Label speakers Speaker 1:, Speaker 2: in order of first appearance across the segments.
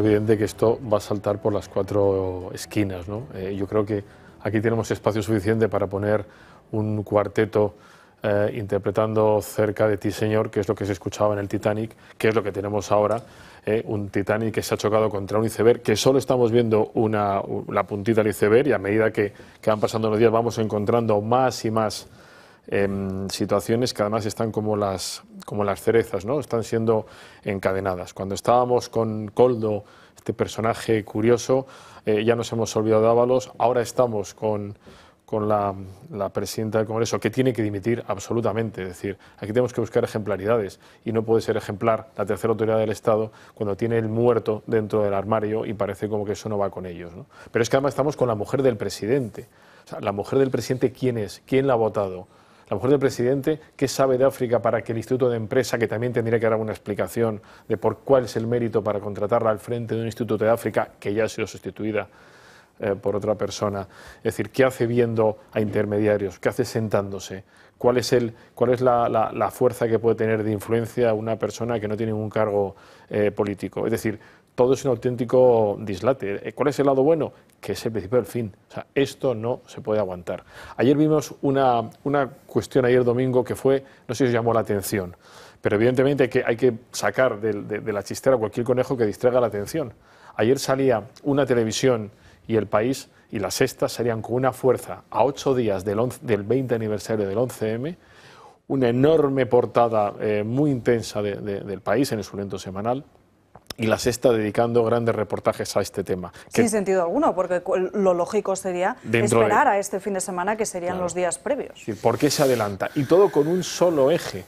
Speaker 1: evidente que esto va a saltar por las cuatro esquinas. ¿no? Eh, yo creo que aquí tenemos espacio suficiente para poner un cuarteto eh, interpretando cerca de ti, señor, que es lo que se escuchaba en el Titanic, que es lo que tenemos ahora, eh, un Titanic que se ha chocado contra un iceberg, que solo estamos viendo una, la puntita del iceberg y a medida que, que van pasando los días vamos encontrando más y más eh, situaciones que además están como las, como las cerezas, ¿no? están siendo encadenadas. Cuando estábamos con Coldo, este personaje curioso, eh, ya nos hemos olvidado de Ábalos, ahora estamos con, la, presidenta del Congreso, que tiene que dimitir absolutamente. Es decir, aquí tenemos que buscar ejemplaridades y no puede ser ejemplar la tercera autoridad del Estado cuando tiene el muerto dentro del armario y parece como que eso no va con ellos. Pero es que además estamos con la mujer del presidente. la mujer del presidente, ¿quién es? ¿Quién la ha votado? La mujer del presidente, qué sabe de África para que el Instituto de Empresa, que también tendría que dar una explicación de por cuál es el mérito para contratarla al frente de un Instituto de África, que ya ha sido sustituida eh, por otra persona. Es decir, ¿qué hace viendo a intermediarios? ¿Qué hace sentándose? ¿Cuál es, el, cuál es la, fuerza que puede tener de influencia una persona que no tiene ningún cargo eh, político? Es decir, todo es un auténtico dislate. Eh, ¿Cuál es el lado bueno? Que es el principio del fin. O sea, esto no se puede aguantar. Ayer vimos una, cuestión, ayer domingo, que fue, no sé si os llamó la atención, pero evidentemente hay que, hay que sacar de, la chistera cualquier conejo que distraiga la atención. Ayer salía una televisión y el país y las sextas salían con una fuerza a ocho días del, 20 aniversario del 11M, una enorme portada eh, muy intensa del país en el su semanal y la está dedicando grandes reportajes a este tema. Sin sentido alguno, porque lo lógico sería esperar a este fin de semana, que serían los días previos. ¿Por qué se adelanta? Y todo con un solo eje,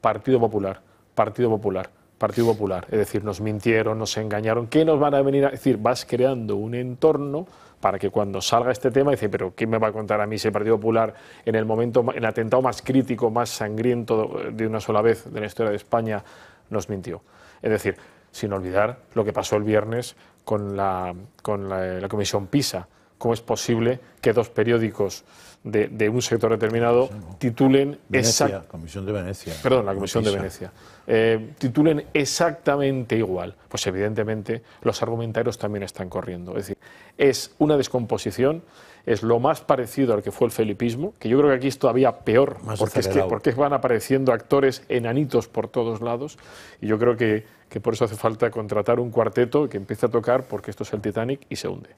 Speaker 1: Partido Popular, Partido Popular, Partido Popular. Es decir, nos mintieron, nos engañaron, ¿qué nos van a venir a decir? Vas creando un entorno para que cuando salga este tema, dice, pero ¿qué me va a contar a mí si el Partido Popular en el momento, en el atentado más crítico, más sangriento de una sola vez de la historia de España, nos mintió? Es decir, sin olvidar lo que pasó el viernes con la, con la, comisión PISA, cómo es posible que dos periódicos de, un sector determinado titulen Comisión la Comisión eh, exactamente igual. Pues evidentemente los argumentarios también están corriendo. Es decir, es una descomposición, es lo más parecido al que fue el felipismo, que yo creo que aquí es todavía peor, porque, van apareciendo actores enanitos por todos lados, y yo creo que por eso hace falta contratar un cuarteto que empiece a tocar, porque esto es el Titanic y se hunde.